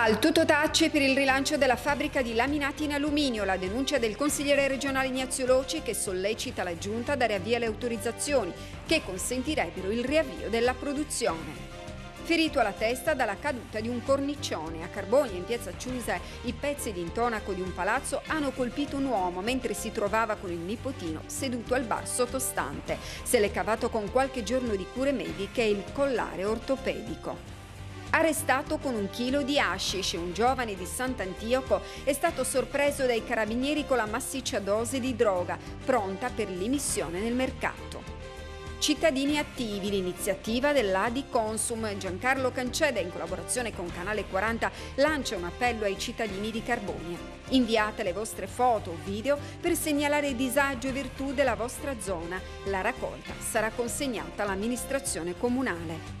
Total, tutto tace per il rilancio della fabbrica di laminati in alluminio, la denuncia del consigliere regionale Ignazio Loci che sollecita la giunta a dare avvio alle autorizzazioni che consentirebbero il riavvio della produzione. Ferito alla testa dalla caduta di un cornicione. A Carbogna, in piazza Ciusa, i pezzi di intonaco di un palazzo hanno colpito un uomo mentre si trovava con il nipotino seduto al bar sottostante. Se l'è cavato con qualche giorno di cure mediche e il collare ortopedico. Arrestato con un chilo di hashish, un giovane di Sant'Antioco è stato sorpreso dai carabinieri con la massiccia dose di droga pronta per l'emissione nel mercato. Cittadini Attivi, l'iniziativa dell'Adi Consum. Giancarlo Canceda, in collaborazione con Canale 40, lancia un appello ai cittadini di Carbonia. Inviate le vostre foto o video per segnalare disagio e virtù della vostra zona. La raccolta sarà consegnata all'amministrazione comunale.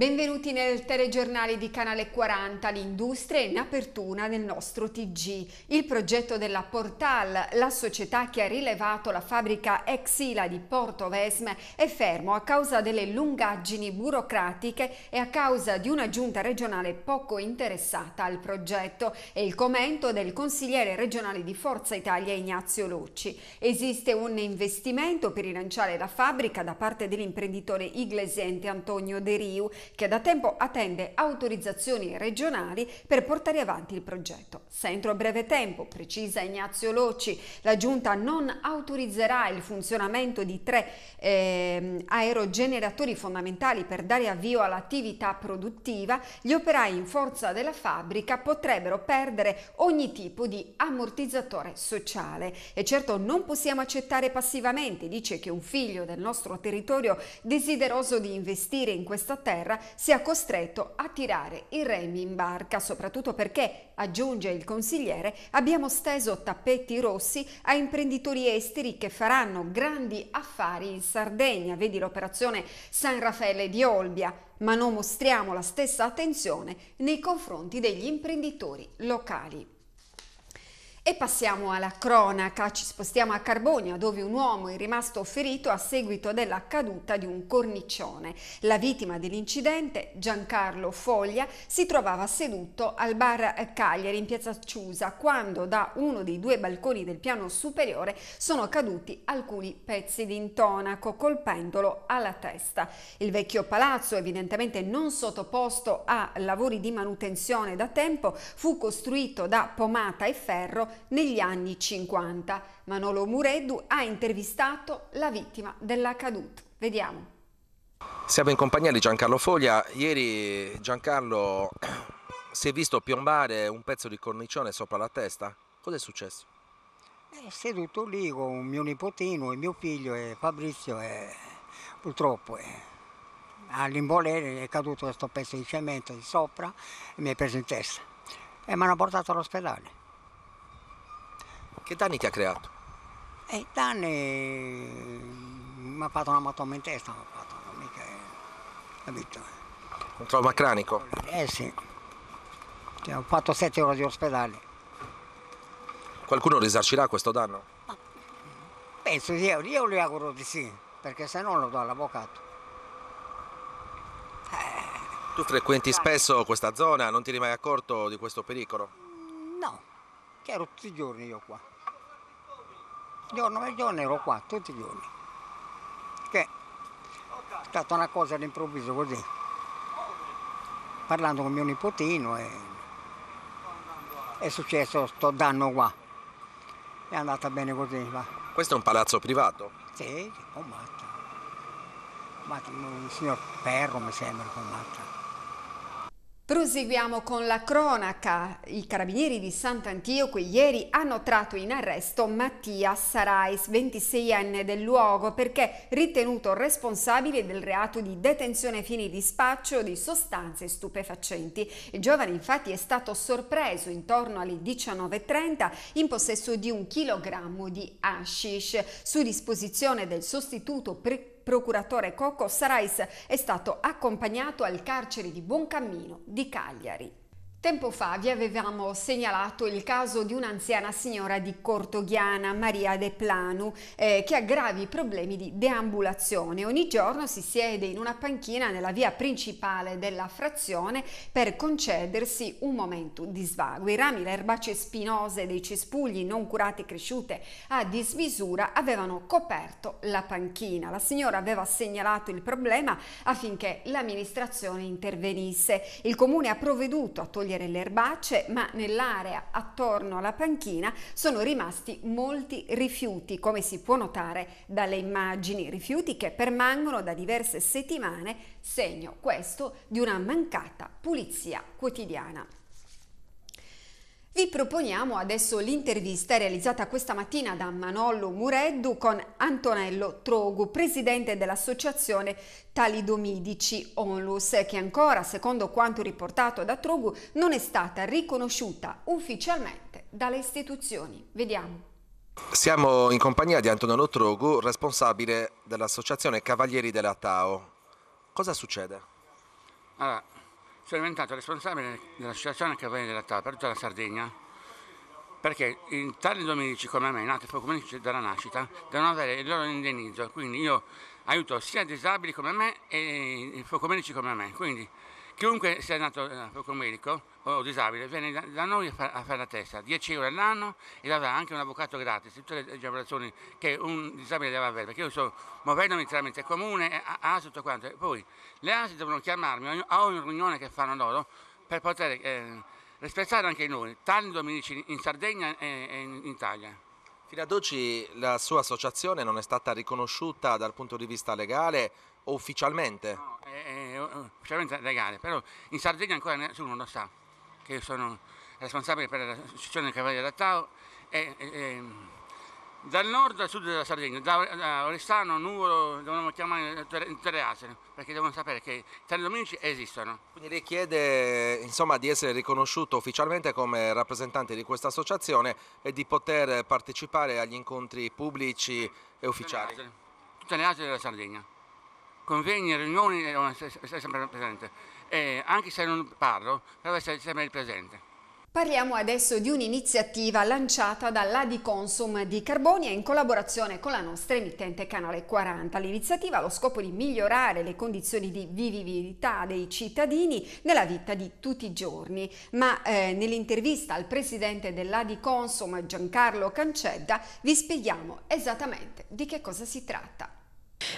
Benvenuti nel telegiornale di Canale 40, l'industria in apertura del nostro TG. Il progetto della Portal, la società che ha rilevato la fabbrica Exila di Porto Vesme, è fermo a causa delle lungaggini burocratiche e a causa di una giunta regionale poco interessata al progetto e il commento del consigliere regionale di Forza Italia Ignazio Lucci. Esiste un investimento per rilanciare la fabbrica da parte dell'imprenditore iglesiente Antonio De Riu che da tempo attende autorizzazioni regionali per portare avanti il progetto. Se entro breve tempo, precisa Ignazio Locci, la Giunta non autorizzerà il funzionamento di tre eh, aerogeneratori fondamentali per dare avvio all'attività produttiva, gli operai in forza della fabbrica potrebbero perdere ogni tipo di ammortizzatore sociale. E certo non possiamo accettare passivamente, dice che un figlio del nostro territorio desideroso di investire in questa terra sia costretto a tirare i remi in barca, soprattutto perché, aggiunge il consigliere, abbiamo steso tappeti rossi a imprenditori esteri che faranno grandi affari in Sardegna, vedi l'operazione San Raffaele di Olbia, ma non mostriamo la stessa attenzione nei confronti degli imprenditori locali. E passiamo alla cronaca, ci spostiamo a Carbonia dove un uomo è rimasto ferito a seguito della caduta di un cornicione. La vittima dell'incidente, Giancarlo Foglia, si trovava seduto al bar Cagliari in piazza Ciusa quando da uno dei due balconi del piano superiore sono caduti alcuni pezzi di intonaco colpendolo alla testa. Il vecchio palazzo, evidentemente non sottoposto a lavori di manutenzione da tempo, fu costruito da pomata e ferro negli anni 50. Manolo Mureddu ha intervistato la vittima dell'accaduto. Vediamo. Siamo in compagnia di Giancarlo Foglia. Ieri Giancarlo si è visto piombare un pezzo di cornicione sopra la testa. Cos'è successo? Eh, seduto lì con mio nipotino e mio figlio e Fabrizio e purtroppo eh, all'imbolere è caduto questo pezzo di cemento di sopra e mi è preso in testa e mi hanno portato all'ospedale. Che danni ti ha creato? E eh, danni... mi ha fatto una matoma in testa, mi ha fatto, una mica la eh, vita. Eh. Un trauma cranico? Eh sì, cioè, ho fatto sette ore di ospedale. Qualcuno risarcirà questo danno? Ma penso di io, io gli auguro di sì, perché se no lo do all'avvocato. Eh. Tu frequenti spesso questa zona, non ti eri mai accorto di questo pericolo? No, che ero tutti i giorni io qua giorno per giorno ero qua, tutti i giorni. Che è stata una cosa all'improvviso così, parlando con mio nipotino e, è successo sto danno qua. È andata bene così. Va. Questo è un palazzo privato? Sì, con Matta. Matta, un signor Perro mi sembra con Matta. Proseguiamo con la cronaca. I carabinieri di Sant'Antioco ieri hanno tratto in arresto Mattia Sarais, 26enne del luogo, perché ritenuto responsabile del reato di detenzione a fini di spaccio di sostanze stupefacenti. Il giovane infatti è stato sorpreso intorno alle 19.30 in possesso di un chilogrammo di hashish. Su disposizione del sostituto pre procuratore Coco Sarais è stato accompagnato al carcere di Boncammino di Cagliari. Tempo fa vi avevamo segnalato il caso di un'anziana signora di Cortoghiana, Maria De Planu, eh, che ha gravi problemi di deambulazione. Ogni giorno si siede in una panchina nella via principale della frazione per concedersi un momento di svago. I rami, le erbacce spinose dei cespugli non curati e cresciute a dismisura avevano coperto la panchina. La signora aveva segnalato il problema affinché l'amministrazione intervenisse. Il comune ha provveduto a togliere raccogliere le erbacce, ma nell'area attorno alla panchina sono rimasti molti rifiuti, come si può notare dalle immagini, rifiuti che permangono da diverse settimane, segno questo di una mancata pulizia quotidiana. Vi proponiamo adesso l'intervista realizzata questa mattina da Manollo Mureddu con Antonello Trogu, presidente dell'associazione Talidomidici Onlus, che ancora, secondo quanto riportato da Trogu, non è stata riconosciuta ufficialmente dalle istituzioni. Vediamo. Siamo in compagnia di Antonello Trogu, responsabile dell'associazione Cavalieri della Tao. Cosa succede? Allora, ah, sono diventato responsabile dell'associazione che vende la TAP per tutta la Sardegna perché in tali domenici come me, nati comuni dalla nascita, devono avere il loro indennizzo, quindi io aiuto sia disabili come me e comuni come me, quindi Chiunque sia nato eh, con medico o disabile viene da noi a fare la testa, 10 euro all'anno e avrà anche un avvocato gratis, tutte le agevolazioni che un disabile deve avere, perché io sto muovendomi tramite comune, eh, ASI, tutto quanto. Poi le ASI devono chiamarmi a ogni riunione che fanno loro per poter eh, rispettare anche noi, tanti dominici in Sardegna e in Italia. Fino ad oggi la sua associazione non è stata riconosciuta dal punto di vista legale o ufficialmente? No, è, ufficialmente legale, però in Sardegna ancora nessuno lo sa, che io sono responsabile per la successione del Cavaliere da Tao e, e, dal nord al sud della Sardegna, da, Oristano, Nuvolo, dobbiamo chiamare tutte le altre, perché devono sapere che tali dominici esistono. Quindi richiede insomma, di essere riconosciuto ufficialmente come rappresentante di questa associazione e di poter partecipare agli incontri pubblici e ufficiali. Tutte le altre, tutte le altre della Sardegna convegni, riunioni, devo essere sempre presente. E eh, anche se non parlo, devo essere sempre presente. Parliamo adesso di un'iniziativa lanciata dall'Adi Consum di Carbonia in collaborazione con la nostra emittente Canale 40. L'iniziativa ha lo scopo di migliorare le condizioni di vivibilità dei cittadini nella vita di tutti i giorni, ma eh, nell'intervista al presidente dell'Adi Consum, Giancarlo Cancedda vi spieghiamo esattamente di che cosa si tratta.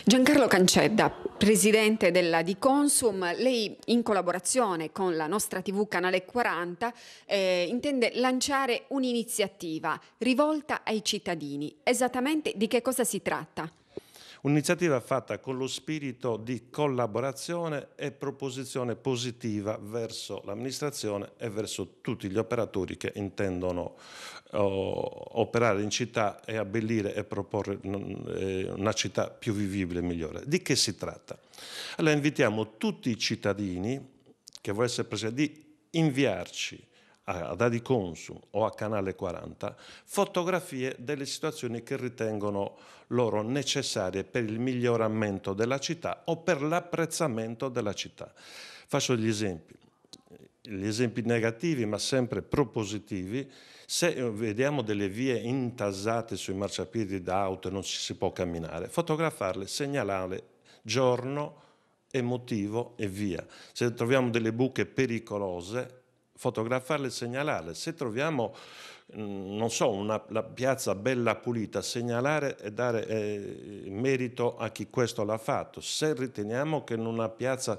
Giancarlo Cancedda, presidente della Di Consum, lei in collaborazione con la nostra TV Canale 40 eh, intende lanciare un'iniziativa rivolta ai cittadini. Esattamente di che cosa si tratta? Un'iniziativa fatta con lo spirito di collaborazione e proposizione positiva verso l'amministrazione e verso tutti gli operatori che intendono oh, operare in città e abbellire e proporre mm, eh, una città più vivibile e migliore. Di che si tratta? Allora invitiamo tutti i cittadini che vuole essere presenti di inviarci ad Adiconsum o a Canale 40 fotografie delle situazioni che ritengono loro necessarie per il miglioramento della città o per l'apprezzamento della città. Faccio degli esempi, gli esempi negativi ma sempre propositivi. Se eh, vediamo delle vie intasate sui marciapiedi da auto e non ci si può camminare, fotografarle, segnalarle giorno, e motivo e via. Se troviamo delle buche pericolose, fotografarle e segnalarle. Se troviamo, mm, non so, una la piazza bella pulita, segnalare e dare eh, merito a chi questo l'ha fatto. Se riteniamo che in una piazza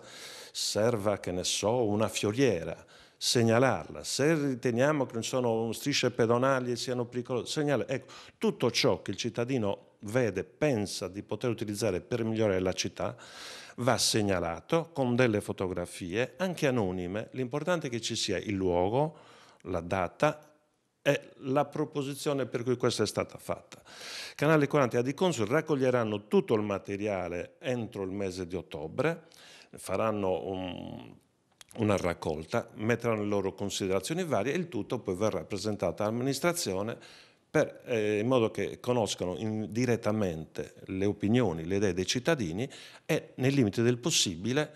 serva, che ne so, una fioriera, segnalarla. Se riteniamo che sono strisce pedonali e siano pericolose, segnalare. Ecco, tutto ciò che il cittadino vede, pensa di poter utilizzare per migliorare la città, va segnalato con delle fotografie, anche anonime, l'importante è che ci sia il luogo, la data e la proposizione per cui questa è stata fatta. Canale 40 e Adiconsul raccoglieranno tutto il materiale entro il mese di ottobre, faranno un, una raccolta, metteranno le loro considerazioni varie e il tutto poi verrà presentato all'amministrazione per, eh, in modo che conoscano in, direttamente le opinioni, le idee dei cittadini e nel limite del possibile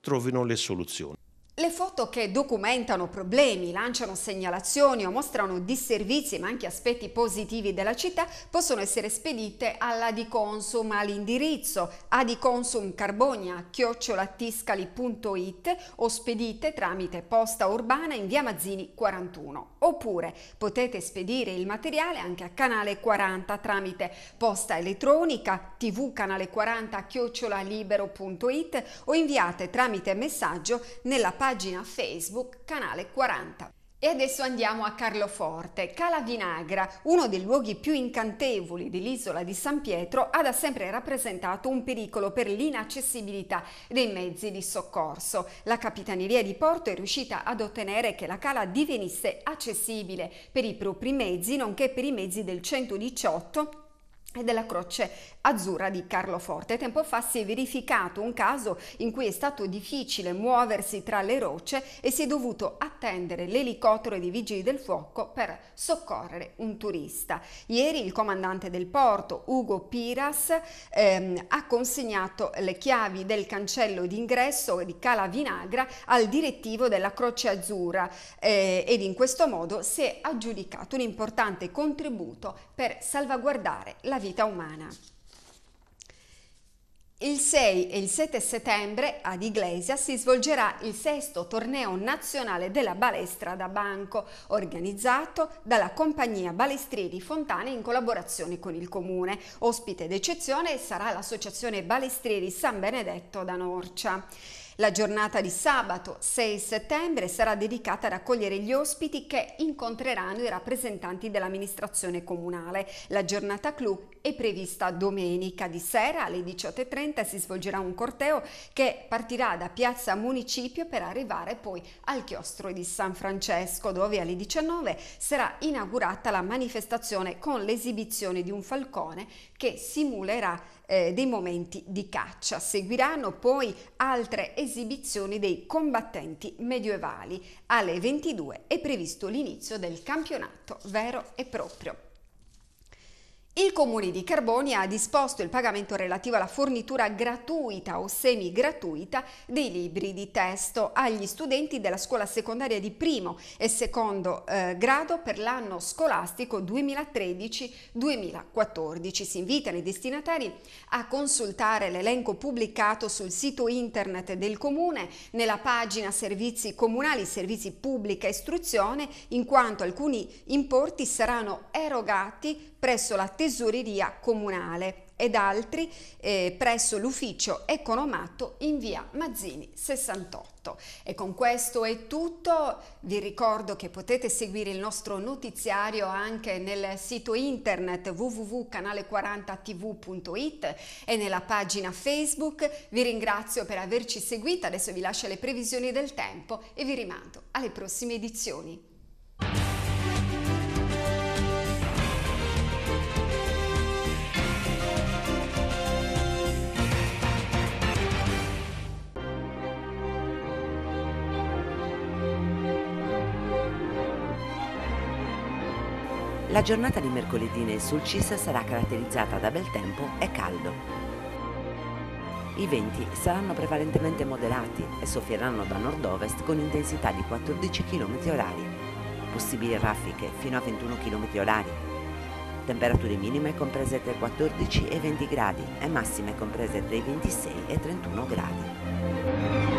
trovino le soluzioni. Le foto che documentano problemi, lanciano segnalazioni o mostrano disservizi ma anche aspetti positivi della città possono essere spedite alla Diconsum all'indirizzo adiconsumcarbogna o spedite tramite posta urbana in via Mazzini 41. Oppure potete spedire il materiale anche a Canale 40 tramite posta elettronica tv canale 40 chiocciolalibero.it o inviate tramite messaggio nella pagina pagina Facebook Canale 40. E adesso andiamo a Carloforte. Cala Vinagra, uno dei luoghi più incantevoli dell'isola di San Pietro, ha da sempre rappresentato un pericolo per l'inaccessibilità dei mezzi di soccorso. La Capitaneria di Porto è riuscita ad ottenere che la cala divenisse accessibile per i propri mezzi, nonché per i mezzi del 118 e della Croce Azzurra di Carloforte. Tempo fa si è verificato un caso in cui è stato difficile muoversi tra le rocce e si è dovuto attendere l'elicottero dei vigili del fuoco per soccorrere un turista. Ieri il comandante del porto, Ugo Piras, ehm, ha consegnato le chiavi del cancello d'ingresso di Cala Vinagra al direttivo della Croce Azzurra eh, ed in questo modo si è aggiudicato un importante contributo per salvaguardare la vita umana. Il 6 e il 7 settembre ad Iglesia si svolgerà il sesto torneo nazionale della balestra da banco, organizzato dalla compagnia Balestrieri Fontane in collaborazione con il comune. Ospite d'eccezione sarà l'associazione Balestrieri San Benedetto da Norcia. La giornata di sabato 6 settembre sarà dedicata a raccogliere gli ospiti che incontreranno i rappresentanti dell'amministrazione comunale. La giornata clou è prevista domenica di sera alle 18.30 si svolgerà un corteo che partirà da Piazza Municipio per arrivare poi al chiostro di San Francesco dove alle 19 sarà inaugurata la manifestazione con l'esibizione di un falcone che simulerà eh, dei momenti di caccia. Seguiranno poi altre esibizioni dei combattenti medievali. Alle 22 è previsto l'inizio del campionato vero e proprio. Il comune di Carboni ha disposto il pagamento relativo alla fornitura gratuita o semi-gratuita dei libri di testo agli studenti della scuola secondaria di primo e secondo eh, grado per l'anno scolastico 2013-2014. Si invitano i destinatari a consultare l'elenco pubblicato sul sito internet del comune nella pagina servizi comunali, servizi pubblica istruzione, in quanto alcuni importi saranno erogati presso la tesoreria comunale ed altri eh, presso l'ufficio Economato in via Mazzini 68. E con questo è tutto, vi ricordo che potete seguire il nostro notiziario anche nel sito internet www.canale40tv.it e nella pagina Facebook. Vi ringrazio per averci seguito, adesso vi lascio le previsioni del tempo e vi rimando alle prossime edizioni. La giornata di mercoledì nel Sulcis sarà caratterizzata da bel tempo e caldo. I venti saranno prevalentemente moderati e soffieranno da nord-ovest con intensità di 14 km orari, possibili raffiche fino a 21 km orari. Temperature minime comprese tra i 14 e i 20 gradi e massime comprese tra i 26 e i 31 gradi.